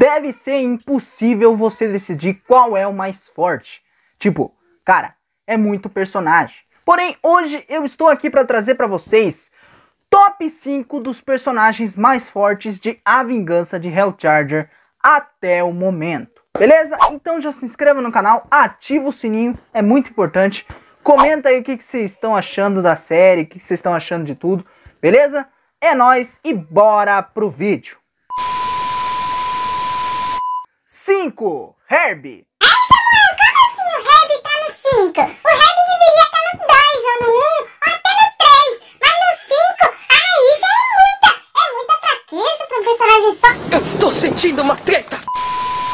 deve ser impossível você decidir qual é o mais forte. Tipo, cara, é muito personagem. Porém, hoje eu estou aqui para trazer para vocês top 5 dos personagens mais fortes de A Vingança de Hellcharger até o momento. Beleza? Então já se inscreva no canal, ativa o sininho, é muito importante. Comenta aí o que vocês estão achando da série, o que vocês estão achando de tudo, beleza? É nóis e bora pro vídeo! 5. Herb. Ai, Samuel, como assim o Herbie tá no 5? O deveria estar tá no 2 ou no 1, um, ou até no 3. Mas no 5, aí já é muita. É muita fraqueza pra um personagem só. Eu estou sentindo uma treta.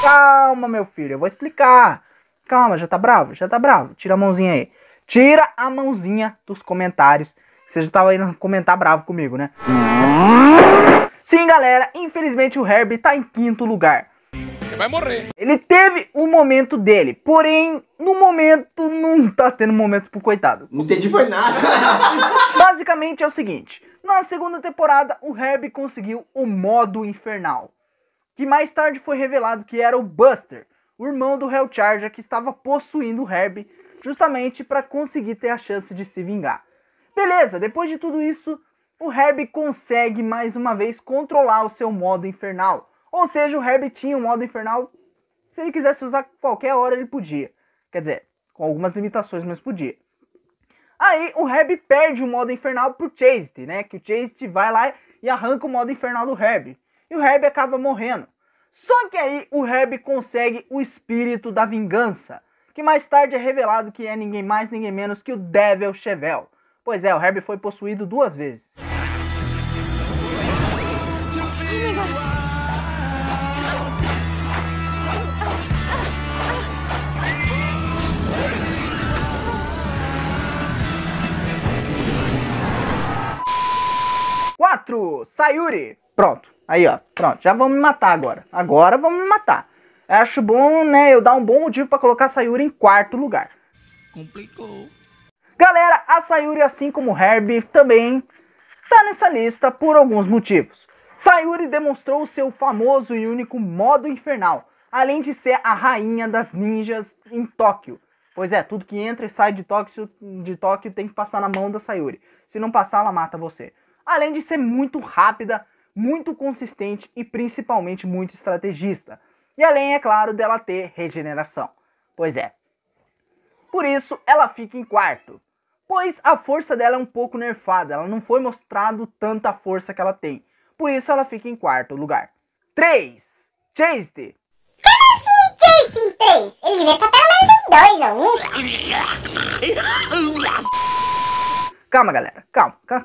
Calma, meu filho, eu vou explicar. Calma, já tá bravo? Já tá bravo. Tira a mãozinha aí. Tira a mãozinha dos comentários. Você já tava indo comentar bravo comigo, né? Sim, galera, infelizmente o Herbie tá em quinto lugar vai morrer. Ele teve o momento dele, porém, no momento não tá tendo momento pro coitado. Não entendi foi nada. Basicamente é o seguinte: na segunda temporada, o Herb conseguiu o modo infernal, que mais tarde foi revelado que era o Buster, o irmão do Hell Charger que estava possuindo o Herb, justamente para conseguir ter a chance de se vingar. Beleza, depois de tudo isso, o Herb consegue mais uma vez controlar o seu modo infernal, ou seja, o Herbie tinha um modo infernal. Se ele quisesse usar qualquer hora, ele podia. Quer dizer, com algumas limitações, mas podia. Aí o Herb perde o modo infernal pro Chase, né? Que o Chase vai lá e arranca o modo infernal do Herb. E o Herb acaba morrendo. Só que aí o Herb consegue o espírito da vingança, que mais tarde é revelado que é ninguém mais, ninguém menos que o Devil Chevel. Pois é, o Herb foi possuído duas vezes. Sayuri. Pronto, aí ó, pronto, já vão me matar agora. Agora vão me matar. Acho bom, né, eu dar um bom motivo para colocar Sayuri em quarto lugar. Complicou. Galera, a Sayuri, assim como o Herbie, também tá nessa lista por alguns motivos. Sayuri demonstrou o seu famoso e único modo infernal, além de ser a rainha das ninjas em Tóquio. Pois é, tudo que entra e sai de Tóquio, de Tóquio tem que passar na mão da Sayuri. Se não passar, ela mata você além de ser muito rápida, muito consistente e principalmente muito estrategista. E além, é claro, dela ter regeneração. Pois é. Por isso, ela fica em quarto. Pois a força dela é um pouco nerfada, ela não foi mostrado tanta força que ela tem. Por isso ela fica em quarto lugar. 3. Chase. Como assim Chase em 3? Ele devia estar pelo menos em 2 ou 1. Um. Calma, galera. Calma. Calma,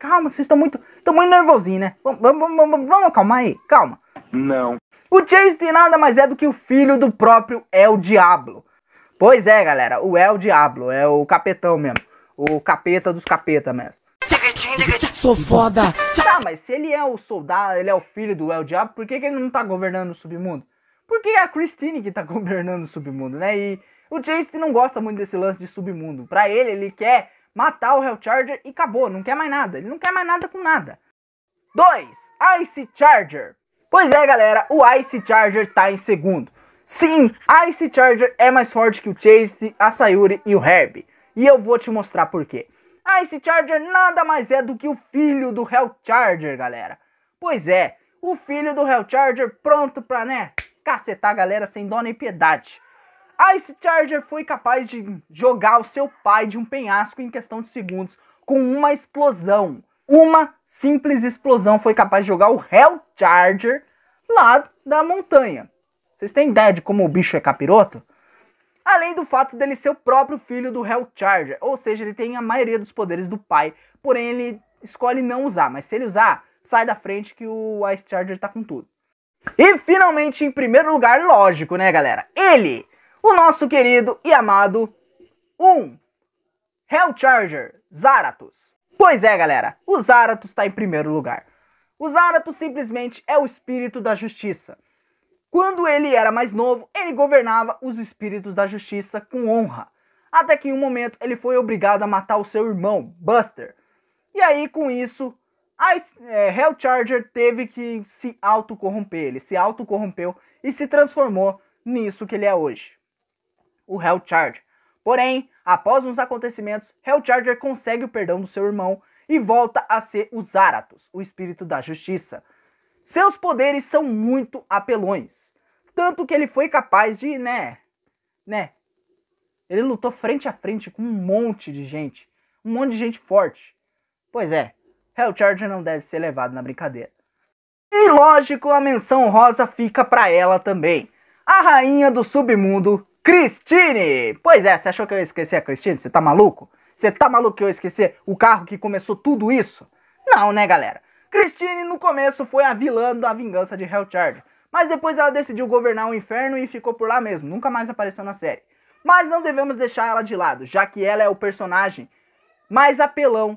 calma vocês estão muito, estão muito nervosinho, né? Vamos, vamos, vamos, vamos acalmar aí. Calma. Não. O Chase de nada mais é do que o filho do próprio El Diablo. Pois é, galera. O El Diablo é o capetão mesmo. O capeta dos capeta mesmo. Sou foda. Tá, mas se ele é o soldado, ele é o filho do El Diablo, por que, que ele não tá governando o submundo? Porque é a Christine que tá governando o submundo, né? E o Chase não gosta muito desse lance de submundo. Pra ele, ele quer matar o Charger e acabou, não quer mais nada. Ele não quer mais nada com nada. 2. Ice Charger. Pois é, galera, o Ice Charger tá em segundo. Sim, Ice Charger é mais forte que o Chase, a Sayuri e o Herb. E eu vou te mostrar por quê. Ice Charger nada mais é do que o filho do Hell Charger, galera. Pois é, o filho do Hell Charger pronto pra, né, cacetar a galera sem dó nem piedade. Ice ah, Charger foi capaz de jogar o seu pai de um penhasco em questão de segundos com uma explosão. Uma simples explosão foi capaz de jogar o Hell Charger lá da montanha. Vocês têm ideia de como o bicho é capiroto? Além do fato dele ser o próprio filho do Hell Charger, ou seja, ele tem a maioria dos poderes do pai, porém ele escolhe não usar, mas se ele usar, sai da frente que o Ice Charger tá com tudo. E finalmente, em primeiro lugar, lógico, né, galera? Ele, o nosso querido e amado 1. Um, Charger Zaratus. Pois é, galera, o Zaratus está em primeiro lugar. O Zaratus simplesmente é o espírito da justiça. Quando ele era mais novo, ele governava os espíritos da justiça com honra. Até que em um momento ele foi obrigado a matar o seu irmão, Buster. E aí, com isso, a é, teve que se autocorromper. Ele se autocorrompeu e se transformou nisso que ele é hoje o Hell Charger. Porém, após uns acontecimentos, Hell Charger consegue o perdão do seu irmão e volta a ser o Zaratos, o espírito da justiça. Seus poderes são muito apelões, tanto que ele foi capaz de, né, né, ele lutou frente a frente com um monte de gente, um monte de gente forte. Pois é, Hell Charger não deve ser levado na brincadeira. E lógico, a menção rosa fica para ela também, a rainha do submundo, Cristine! Pois é, você achou que eu ia esquecer a Cristine? Você tá maluco? Você tá maluco que eu ia esquecer o carro que começou tudo isso? Não, né, galera? Christine no começo foi a vilã da vingança de Hellchard. mas depois ela decidiu governar o inferno e ficou por lá mesmo, nunca mais apareceu na série. Mas não devemos deixar ela de lado, já que ela é o personagem mais apelão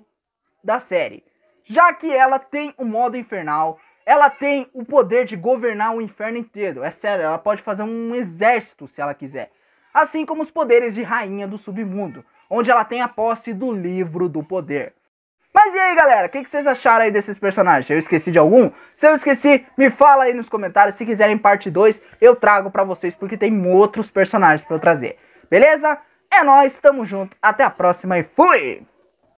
da série. Já que ela tem um modo infernal, ela tem o poder de governar o inferno inteiro. É sério, ela pode fazer um exército se ela quiser. Assim como os poderes de rainha do submundo, onde ela tem a posse do livro do poder. Mas e aí, galera? O que, vocês acharam aí desses personagens? Eu esqueci de algum? Se eu esqueci, me fala aí nos comentários. Se quiserem parte 2, eu trago para vocês, porque tem outros personagens para eu trazer. Beleza? É nóis, tamo junto, até a próxima e fui!